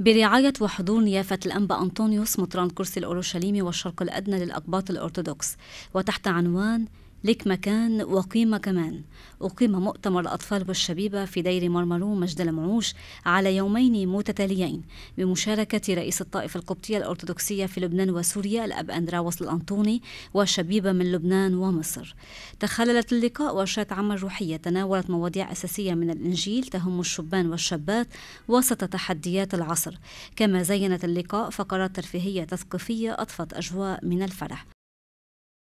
برعاية وحضور نيافة الأنبا أنطونيوس مطران كرسي الأورشليمي والشرق الأدنى للأقباط الأرثوذكس وتحت عنوان لك مكان وقيمة كمان أقيم مؤتمر الأطفال والشبيبة في دير مرمرو مجد المعوش على يومين متتاليين بمشاركة رئيس الطائفة القبطية الأرثوذكسية في لبنان وسوريا الأب أندرا وصل الأنطوني وشبيبة من لبنان ومصر تخللت اللقاء ورشات عمل روحية تناولت مواضيع أساسية من الإنجيل تهم الشبان والشابات وسط تحديات العصر كما زينت اللقاء فقرات ترفيهية تثقيفية أضفت أجواء من الفرح